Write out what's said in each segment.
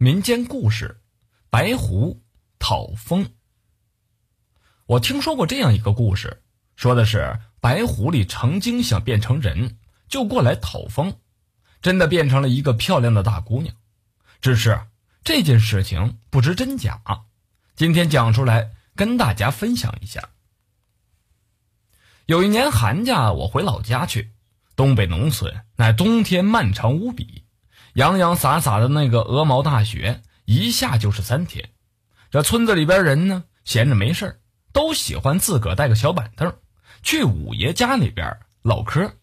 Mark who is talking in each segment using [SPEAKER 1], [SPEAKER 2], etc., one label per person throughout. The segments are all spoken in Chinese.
[SPEAKER 1] 民间故事《白狐讨封》。我听说过这样一个故事，说的是白狐狸曾经想变成人，就过来讨封，真的变成了一个漂亮的大姑娘。只是这件事情不知真假，今天讲出来跟大家分享一下。有一年寒假，我回老家去，东北农村，乃冬天漫长无比。洋洋洒洒的那个鹅毛大雪，一下就是三天。这村子里边人呢，闲着没事都喜欢自个带个小板凳，去五爷家里边唠嗑。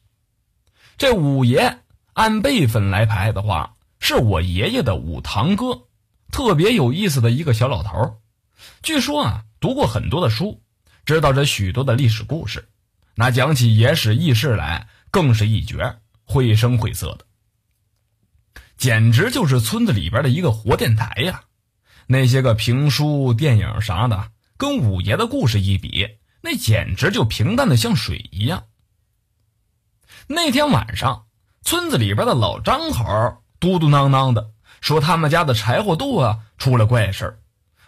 [SPEAKER 1] 这五爷按辈分来排的话，是我爷爷的五堂哥，特别有意思的一个小老头。据说啊，读过很多的书，知道这许多的历史故事，那讲起野史轶事来更是一绝，绘声绘色的。简直就是村子里边的一个活电台呀！那些个评书、电影啥的，跟五爷的故事一比，那简直就平淡的像水一样。那天晚上，村子里边的老张口嘟嘟囔囔的说，他们家的柴火垛啊、出了怪事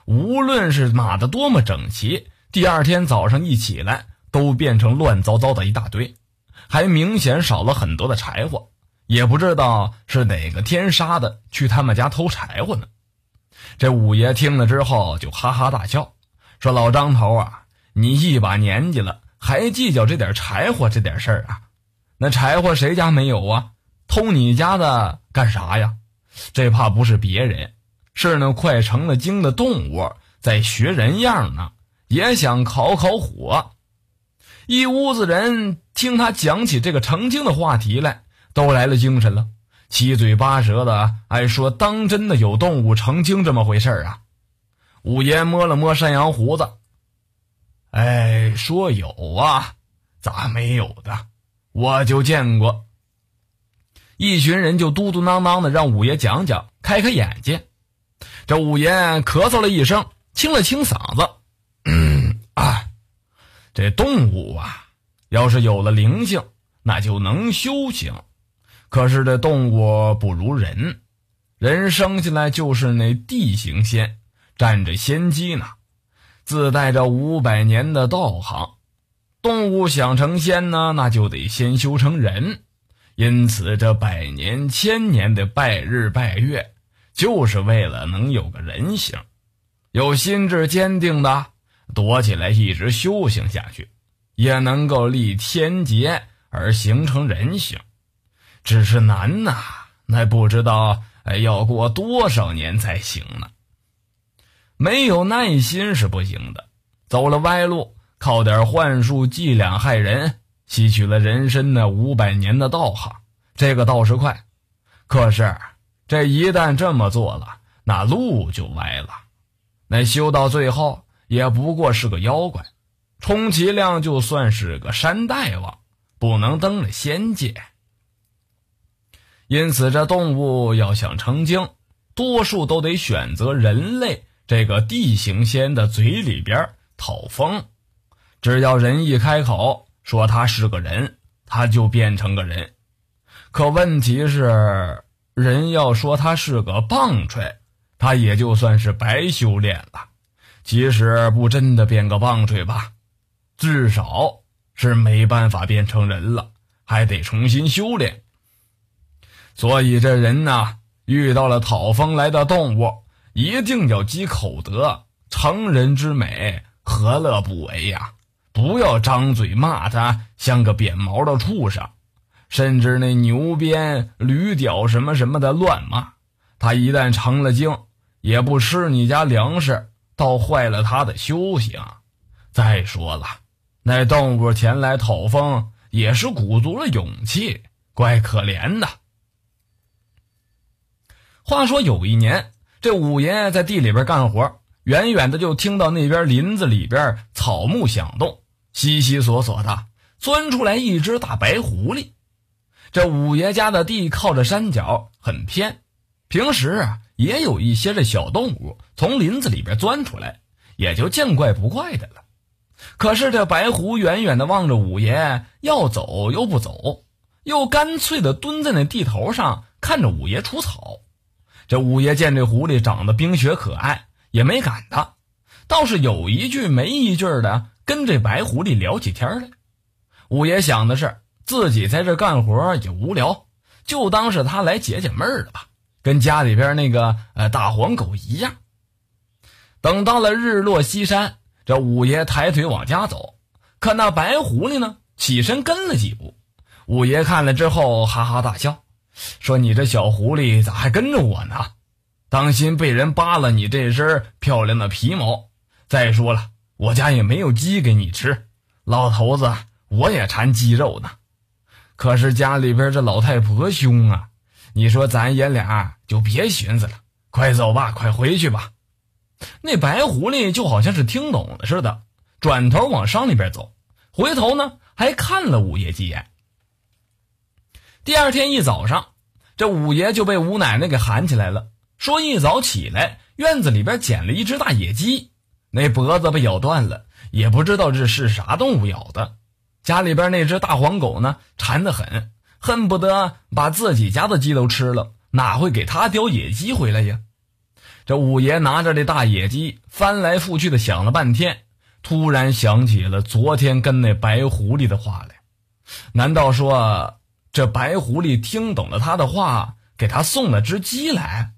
[SPEAKER 1] 无论是码得多么整齐，第二天早上一起来，都变成乱糟糟的一大堆，还明显少了很多的柴火。也不知道是哪个天杀的去他们家偷柴火呢？这五爷听了之后就哈哈大笑，说：“老张头啊，你一把年纪了，还计较这点柴火这点事儿啊？那柴火谁家没有啊？偷你家的干啥呀？这怕不是别人，是那快成了精的动物在学人样呢，也想烤烤火。”一屋子人听他讲起这个成精的话题来。都来了精神了，七嘴八舌的，哎，说当真的有动物成精这么回事啊？五爷摸了摸山羊胡子，哎，说有啊，咋没有的？我就见过。一群人就嘟嘟囔囔的让五爷讲讲，开开眼界。这五爷咳嗽了一声，清了清嗓子，嗯啊，这动物啊，要是有了灵性，那就能修行。可是这动物不如人，人生下来就是那地行仙，占着先机呢，自带着五百年的道行。动物想成仙呢，那就得先修成人。因此，这百年千年的拜日拜月，就是为了能有个人形。有心智坚定的，躲起来一直修行下去，也能够立天劫而形成人形。只是难呐，那不知道哎，要过多少年才行呢？没有耐心是不行的。走了歪路，靠点幻术伎俩害人，吸取了人参那五百年的道行，这个倒是快。可是这一旦这么做了，那路就歪了。那修到最后也不过是个妖怪，充其量就算是个山大王，不能登了仙界。因此，这动物要想成精，多数都得选择人类这个地行仙的嘴里边讨风。只要人一开口说他是个人，他就变成个人。可问题是，人要说他是个棒槌，他也就算是白修炼了。即使不真的变个棒槌吧，至少是没办法变成人了，还得重新修炼。所以这人呢，遇到了讨封来的动物，一定要积口德，成人之美，何乐不为呀？不要张嘴骂他像个扁毛的畜生，甚至那牛鞭、驴屌什么什么的乱骂。他一旦成了精，也不吃你家粮食，倒坏了他的修行。再说了，那动物前来讨封，也是鼓足了勇气，怪可怜的。话说有一年，这五爷在地里边干活，远远的就听到那边林子里边草木响动，悉悉索索的，钻出来一只大白狐狸。这五爷家的地靠着山脚，很偏，平时也有一些这小动物从林子里边钻出来，也就见怪不怪的了。可是这白狐远远的望着五爷，要走又不走，又干脆的蹲在那地头上看着五爷除草。这五爷见这狐狸长得冰雪可爱，也没赶他，倒是有一句没一句的跟这白狐狸聊起天来。五爷想的是自己在这干活也无聊，就当是他来解解闷儿了吧，跟家里边那个呃大黄狗一样。等到了日落西山，这五爷抬腿往家走，可那白狐狸呢，起身跟了几步。五爷看了之后，哈哈大笑。说你这小狐狸咋还跟着我呢？当心被人扒了你这身漂亮的皮毛！再说了，我家也没有鸡给你吃。老头子，我也馋鸡肉呢。可是家里边这老太婆凶啊！你说咱爷俩就别寻思了，快走吧，快回去吧。那白狐狸就好像是听懂了似的，转头往山里边走，回头呢还看了五爷几眼。第二天一早上，这五爷就被吴奶奶给喊起来了，说一早起来院子里边捡了一只大野鸡，那脖子被咬断了，也不知道这是啥动物咬的。家里边那只大黄狗呢，馋得很，恨不得把自己家的鸡都吃了，哪会给他叼野鸡回来呀？这五爷拿着这大野鸡，翻来覆去的想了半天，突然想起了昨天跟那白狐狸的话来，难道说？这白狐狸听懂了他的话，给他送了只鸡来。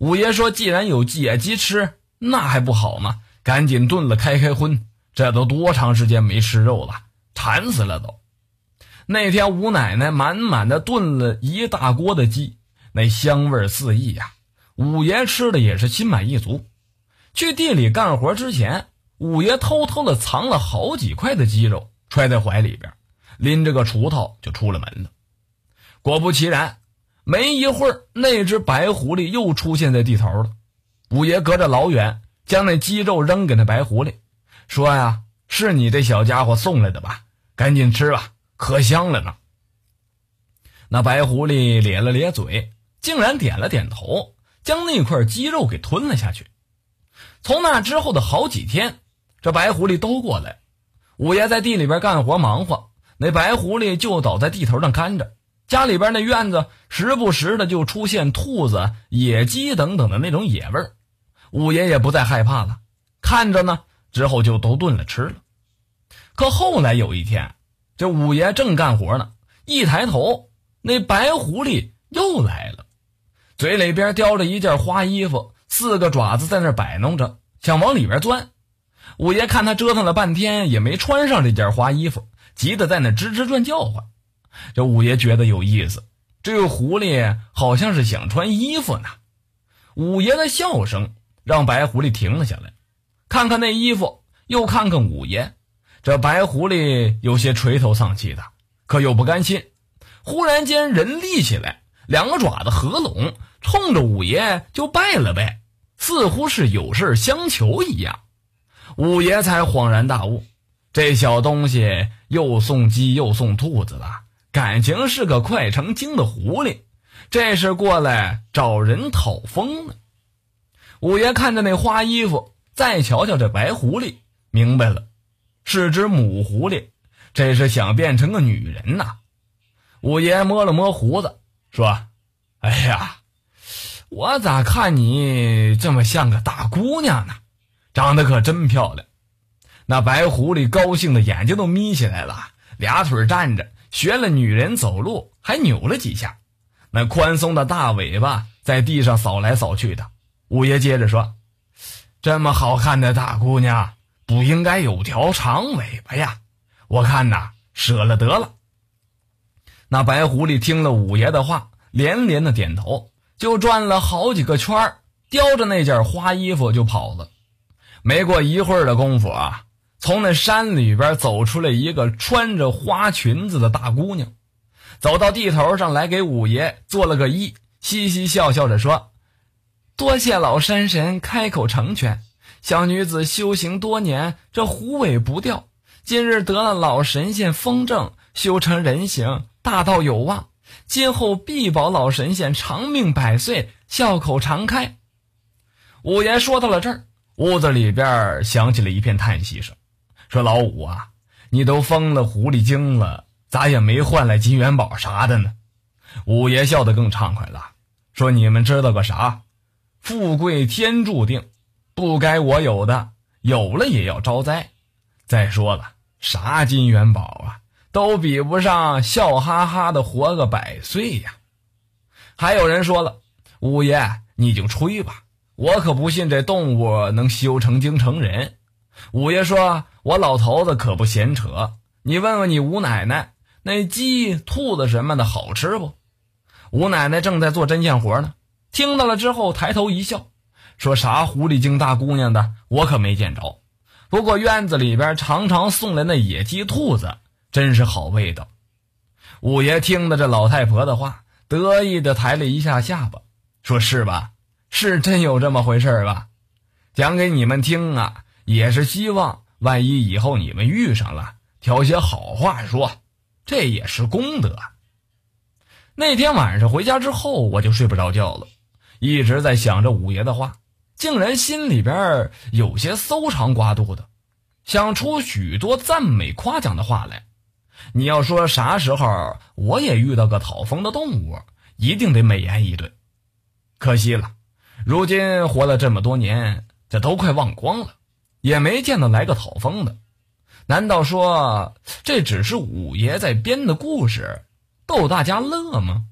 [SPEAKER 1] 五爷说：“既然有野鸡吃，那还不好吗？赶紧炖了，开开荤。这都多长时间没吃肉了，馋死了都。”那天五奶奶满满的炖了一大锅的鸡，那香味四溢呀。五爷吃的也是心满意足。去地里干活之前，五爷偷偷的藏了好几块的鸡肉，揣在怀里边。拎着个锄头就出了门了。果不其然，没一会儿，那只白狐狸又出现在地头了。五爷隔着老远将那鸡肉扔给那白狐狸，说：“呀，是你这小家伙送来的吧？赶紧吃吧，可香了呢。”那白狐狸咧了咧嘴，竟然点了点头，将那块鸡肉给吞了下去。从那之后的好几天，这白狐狸都过来，五爷在地里边干活忙活。那白狐狸就倒在地头上看着家里边那院子，时不时的就出现兔子、野鸡等等的那种野味儿。五爷也不再害怕了，看着呢，之后就都炖了吃了。可后来有一天，这五爷正干活呢，一抬头，那白狐狸又来了，嘴里边叼着一件花衣服，四个爪子在那摆弄着，想往里边钻。五爷看他折腾了半天也没穿上这件花衣服。急得在那吱吱转叫唤，这五爷觉得有意思。这个狐狸好像是想穿衣服呢。五爷的笑声让白狐狸停了下来，看看那衣服，又看看五爷。这白狐狸有些垂头丧气的，可又不甘心。忽然间，人立起来，两个爪子合拢，冲着五爷就拜了拜，似乎是有事相求一样。五爷才恍然大悟。这小东西又送鸡又送兔子了，感情是个快成精的狐狸。这是过来找人讨封呢。五爷看着那花衣服，再瞧瞧这白狐狸，明白了，是只母狐狸。这是想变成个女人呐。五爷摸了摸胡子，说：“哎呀，我咋看你这么像个大姑娘呢？长得可真漂亮。”那白狐狸高兴的眼睛都眯起来了，俩腿站着，学了女人走路，还扭了几下。那宽松的大尾巴在地上扫来扫去的。五爷接着说：“这么好看的大姑娘，不应该有条长尾巴呀？我看呐，舍了得了。”那白狐狸听了五爷的话，连连的点头，就转了好几个圈叼着那件花衣服就跑了。没过一会儿的功夫啊。从那山里边走出来一个穿着花裙子的大姑娘，走到地头上来给五爷做了个揖，嘻嘻笑笑着说：“多谢老山神开口成全，小女子修行多年，这狐尾不掉，今日得了老神仙封正，修成人形，大道有望，今后必保老神仙长命百岁，笑口常开。”五爷说到了这儿，屋子里边响起了一片叹息声。说老五啊，你都封了狐狸精了，咋也没换来金元宝啥的呢？五爷笑得更畅快了，说：“你们知道个啥？富贵天注定，不该我有的，有了也要招灾。再说了，啥金元宝啊，都比不上笑哈哈的活个百岁呀。”还有人说了：“五爷，你就吹吧，我可不信这动物能修成精成人。”五爷说：“我老头子可不闲扯，你问问你吴奶奶，那鸡、兔子什么的，好吃不？”吴奶奶正在做针线活呢，听到了之后，抬头一笑，说：“啥狐狸精大姑娘的，我可没见着。不过院子里边常常送来那野鸡、兔子，真是好味道。”五爷听了这老太婆的话，得意的抬了一下下巴，说：“是吧？是真有这么回事吧？讲给你们听啊！”也是希望，万一以后你们遇上了，挑些好话说，这也是功德。那天晚上回家之后，我就睡不着觉了，一直在想着五爷的话，竟然心里边有些搜肠刮肚的，想出许多赞美夸奖的话来。你要说啥时候我也遇到个讨风的动物，一定得美言一顿。可惜了，如今活了这么多年，这都快忘光了。也没见到来个讨封的，难道说这只是五爷在编的故事，逗大家乐吗？